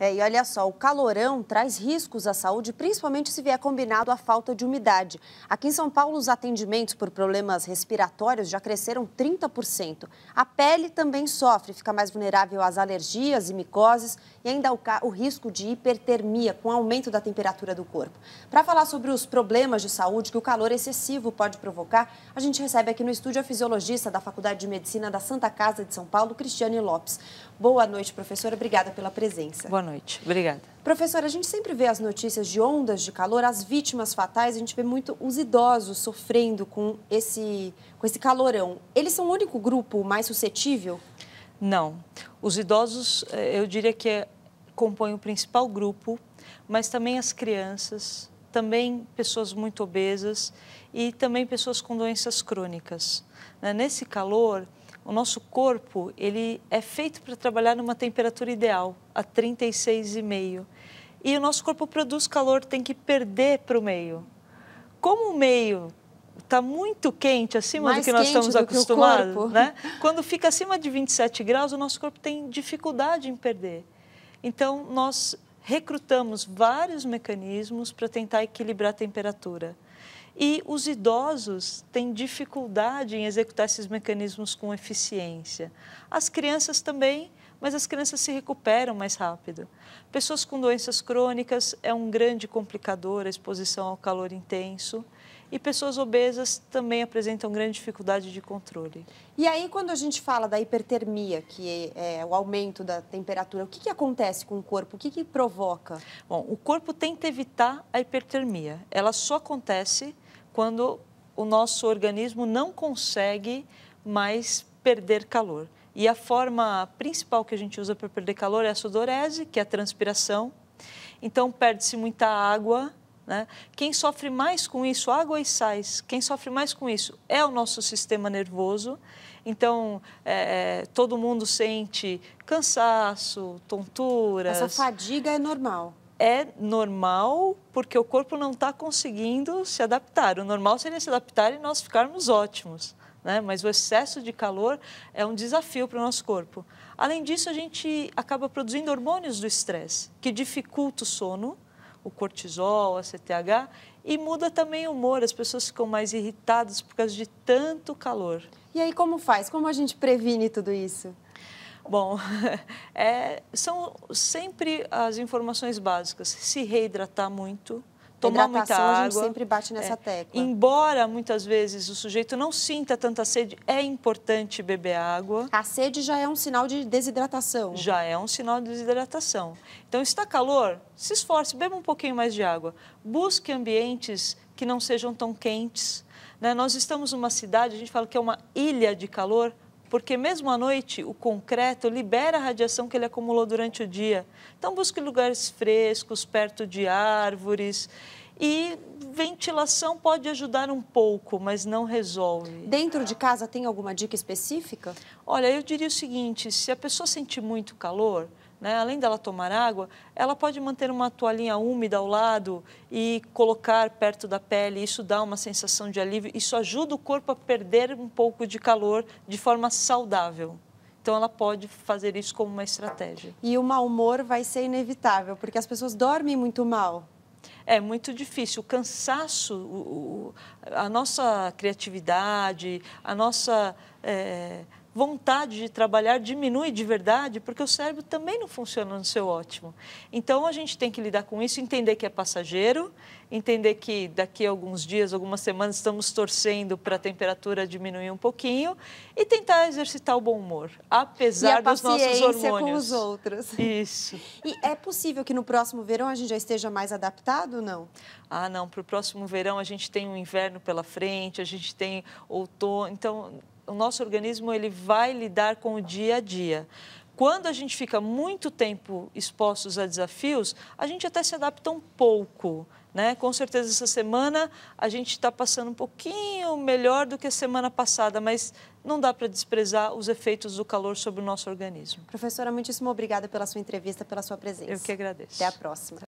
É, e olha só, o calorão traz riscos à saúde, principalmente se vier combinado à falta de umidade. Aqui em São Paulo, os atendimentos por problemas respiratórios já cresceram 30%. A pele também sofre, fica mais vulnerável às alergias e micoses e ainda o, o risco de hipertermia com aumento da temperatura do corpo. Para falar sobre os problemas de saúde que o calor excessivo pode provocar, a gente recebe aqui no estúdio a fisiologista da Faculdade de Medicina da Santa Casa de São Paulo, Cristiane Lopes. Boa noite, professora. Obrigada pela presença. Boa Boa noite. Obrigada. Professora, a gente sempre vê as notícias de ondas de calor, as vítimas fatais, a gente vê muito os idosos sofrendo com esse, com esse calorão. Eles são o único grupo mais suscetível? Não. Os idosos, eh, eu diria que é, compõem o principal grupo, mas também as crianças, também pessoas muito obesas e também pessoas com doenças crônicas. Né? Nesse calor, o nosso corpo ele é feito para trabalhar numa temperatura ideal, a 36,5. E o nosso corpo produz calor, tem que perder para o meio. Como o meio está muito quente, acima Mais do que nós estamos acostumados, né? quando fica acima de 27 graus, o nosso corpo tem dificuldade em perder. Então, nós recrutamos vários mecanismos para tentar equilibrar a temperatura. E os idosos têm dificuldade em executar esses mecanismos com eficiência. As crianças também, mas as crianças se recuperam mais rápido. Pessoas com doenças crônicas é um grande complicador a exposição ao calor intenso e pessoas obesas também apresentam grande dificuldade de controle. E aí, quando a gente fala da hipertermia, que é, é o aumento da temperatura, o que, que acontece com o corpo? O que, que provoca? Bom, o corpo tenta evitar a hipertermia. Ela só acontece quando o nosso organismo não consegue mais perder calor. E a forma principal que a gente usa para perder calor é a sudorese, que é a transpiração. Então, perde-se muita água né? Quem sofre mais com isso, água e sais, quem sofre mais com isso é o nosso sistema nervoso. Então, é, é todo mundo sente cansaço, tonturas. Essa fadiga é normal é normal porque o corpo não está conseguindo se adaptar. O normal seria se adaptar e nós ficarmos ótimos, né? mas o excesso de calor é um desafio para o nosso corpo. Além disso, a gente acaba produzindo hormônios do estresse, que dificulta o sono, o cortisol, a CTH, e muda também o humor, as pessoas ficam mais irritadas por causa de tanto calor. E aí como faz? Como a gente previne tudo isso? Bom, é, são sempre as informações básicas. Se reidratar muito, tomar muita água. a gente sempre bate nessa é. tecla. Embora muitas vezes o sujeito não sinta tanta sede, é importante beber água. A sede já é um sinal de desidratação. Já é um sinal de desidratação. Então, está calor, se esforce, beba um pouquinho mais de água. Busque ambientes que não sejam tão quentes. Né? Nós estamos numa cidade, a gente fala que é uma ilha de calor, porque mesmo à noite o concreto libera a radiação que ele acumulou durante o dia. Então busque lugares frescos, perto de árvores. E ventilação pode ajudar um pouco, mas não resolve. Dentro de casa tem alguma dica específica? Olha, eu diria o seguinte: se a pessoa sentir muito calor, né? Além dela tomar água, ela pode manter uma toalhinha úmida ao lado e colocar perto da pele. Isso dá uma sensação de alívio. Isso ajuda o corpo a perder um pouco de calor de forma saudável. Então, ela pode fazer isso como uma estratégia. E o mau humor vai ser inevitável, porque as pessoas dormem muito mal. É muito difícil. O cansaço, o, o, a nossa criatividade, a nossa. É vontade de trabalhar diminui de verdade, porque o cérebro também não funciona no seu ótimo. Então a gente tem que lidar com isso, entender que é passageiro, entender que daqui a alguns dias, algumas semanas, estamos torcendo para a temperatura diminuir um pouquinho e tentar exercitar o bom humor, apesar dos nossos hormônios. com os outros. Isso. E é possível que no próximo verão a gente já esteja mais adaptado ou não? Ah, não. Para o próximo verão a gente tem um inverno pela frente, a gente tem outono. Então, o nosso organismo ele vai lidar com o dia a dia. Quando a gente fica muito tempo expostos a desafios, a gente até se adapta um pouco. Né? Com certeza, essa semana a gente está passando um pouquinho melhor do que a semana passada, mas não dá para desprezar os efeitos do calor sobre o nosso organismo. Professora, muitíssimo obrigada pela sua entrevista, pela sua presença. Eu que agradeço. Até a próxima.